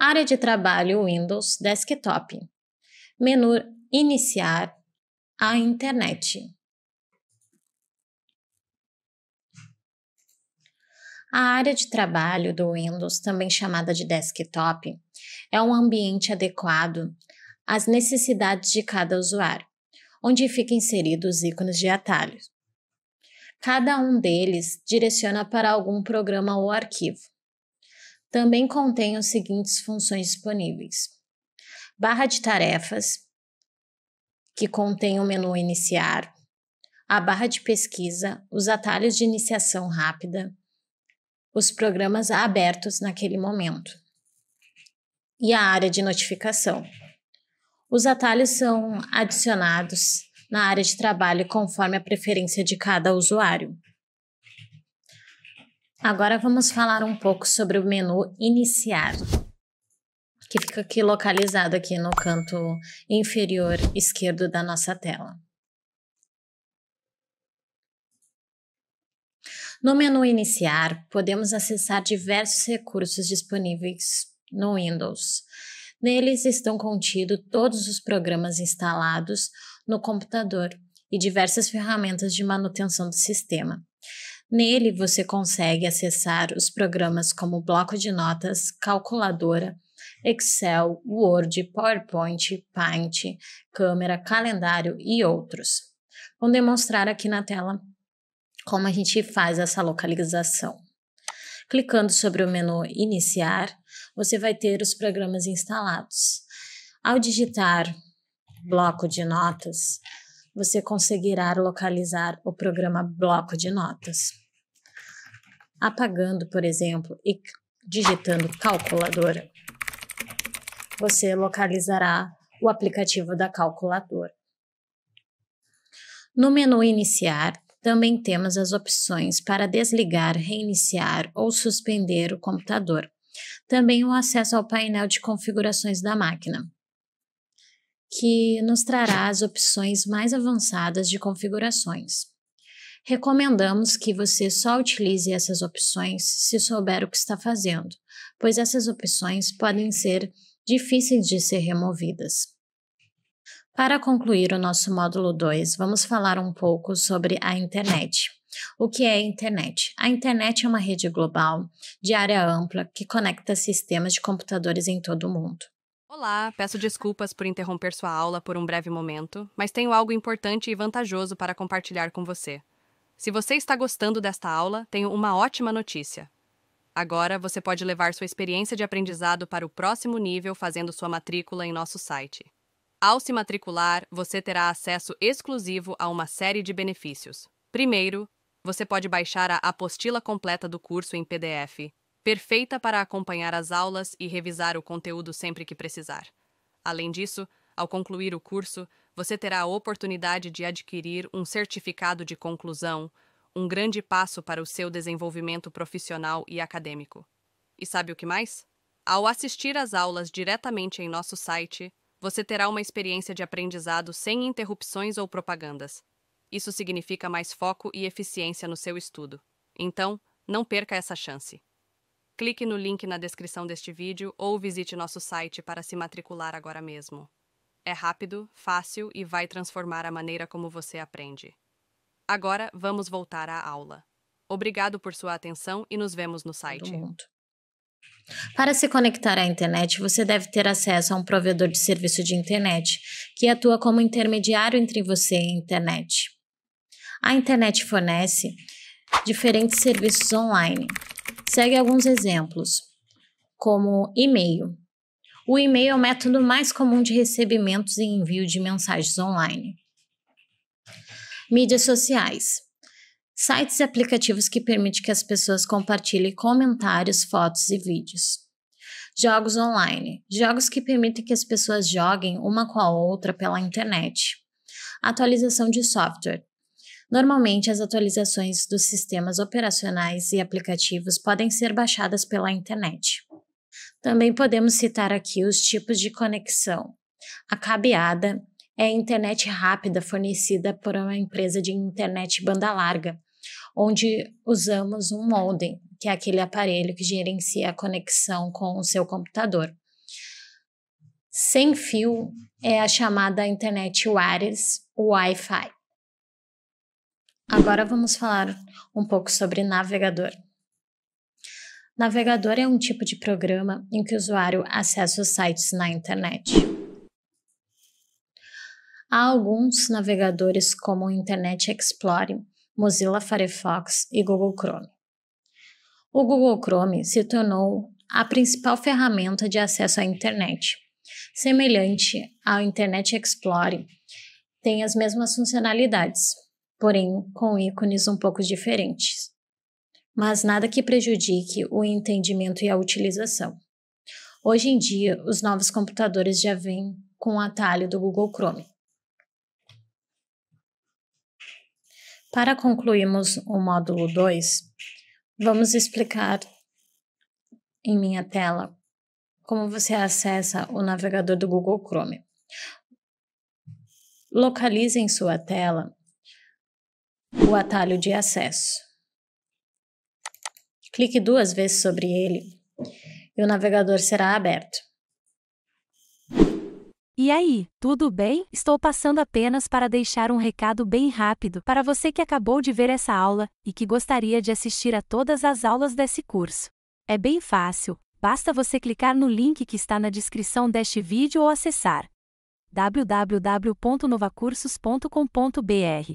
área de trabalho Windows Desktop, menu Iniciar a internet. A área de trabalho do Windows, também chamada de desktop, é um ambiente adequado às necessidades de cada usuário, onde ficam inseridos os ícones de atalhos. Cada um deles direciona para algum programa ou arquivo também contém as seguintes funções disponíveis: barra de tarefas, que contém o menu iniciar, a barra de pesquisa, os atalhos de iniciação rápida, os programas abertos naquele momento e a área de notificação. Os atalhos são adicionados na área de trabalho conforme a preferência de cada usuário. Agora vamos falar um pouco sobre o menu Iniciar, que fica aqui localizado aqui no canto inferior esquerdo da nossa tela. No menu Iniciar, podemos acessar diversos recursos disponíveis no Windows. Neles estão contidos todos os programas instalados no computador e diversas ferramentas de manutenção do sistema. Nele você consegue acessar os programas como bloco de notas, calculadora, Excel, Word, PowerPoint, Paint, câmera, calendário e outros. Vou demonstrar aqui na tela como a gente faz essa localização. Clicando sobre o menu Iniciar, você vai ter os programas instalados. Ao digitar bloco de notas, você conseguirá localizar o programa bloco de notas apagando, por exemplo, e digitando calculadora, você localizará o aplicativo da calculadora. No menu Iniciar, também temos as opções para desligar, reiniciar ou suspender o computador. Também o acesso ao painel de configurações da máquina, que nos trará as opções mais avançadas de configurações. Recomendamos que você só utilize essas opções se souber o que está fazendo, pois essas opções podem ser difíceis de ser removidas. Para concluir o nosso módulo 2, vamos falar um pouco sobre a internet. O que é a internet? A internet é uma rede global de área ampla que conecta sistemas de computadores em todo o mundo. Olá, peço desculpas por interromper sua aula por um breve momento, mas tenho algo importante e vantajoso para compartilhar com você. Se você está gostando desta aula, tenho uma ótima notícia. Agora você pode levar sua experiência de aprendizado para o próximo nível fazendo sua matrícula em nosso site. Ao se matricular, você terá acesso exclusivo a uma série de benefícios. Primeiro, você pode baixar a apostila completa do curso em PDF, perfeita para acompanhar as aulas e revisar o conteúdo sempre que precisar. Além disso, ao concluir o curso, você terá a oportunidade de adquirir um certificado de conclusão, um grande passo para o seu desenvolvimento profissional e acadêmico. E sabe o que mais? Ao assistir às aulas diretamente em nosso site, você terá uma experiência de aprendizado sem interrupções ou propagandas. Isso significa mais foco e eficiência no seu estudo. Então, não perca essa chance. Clique no link na descrição deste vídeo ou visite nosso site para se matricular agora mesmo. É rápido, fácil e vai transformar a maneira como você aprende. Agora, vamos voltar à aula. Obrigado por sua atenção e nos vemos no site. Para se conectar à internet, você deve ter acesso a um provedor de serviço de internet, que atua como intermediário entre você e a internet. A internet fornece diferentes serviços online. Segue alguns exemplos, como e-mail, o e-mail é o método mais comum de recebimentos e envio de mensagens online. Mídias sociais. Sites e aplicativos que permitem que as pessoas compartilhem comentários, fotos e vídeos. Jogos online. Jogos que permitem que as pessoas joguem uma com a outra pela internet. Atualização de software. Normalmente, as atualizações dos sistemas operacionais e aplicativos podem ser baixadas pela internet. Também podemos citar aqui os tipos de conexão. A cabeada é a internet rápida fornecida por uma empresa de internet banda larga, onde usamos um modem, que é aquele aparelho que gerencia a conexão com o seu computador. Sem fio é a chamada internet wireless, Wi-Fi. Agora vamos falar um pouco sobre navegador. Navegador é um tipo de programa em que o usuário acessa os sites na internet. Há alguns navegadores como o Internet Explorer, Mozilla Firefox e Google Chrome. O Google Chrome se tornou a principal ferramenta de acesso à internet. Semelhante ao Internet Explorer, tem as mesmas funcionalidades, porém com ícones um pouco diferentes mas nada que prejudique o entendimento e a utilização. Hoje em dia, os novos computadores já vêm com o atalho do Google Chrome. Para concluirmos o módulo 2, vamos explicar em minha tela como você acessa o navegador do Google Chrome. Localize em sua tela o atalho de acesso. Clique duas vezes sobre ele e o navegador será aberto. E aí, tudo bem? Estou passando apenas para deixar um recado bem rápido para você que acabou de ver essa aula e que gostaria de assistir a todas as aulas desse curso. É bem fácil, basta você clicar no link que está na descrição deste vídeo ou acessar www.novacursos.com.br.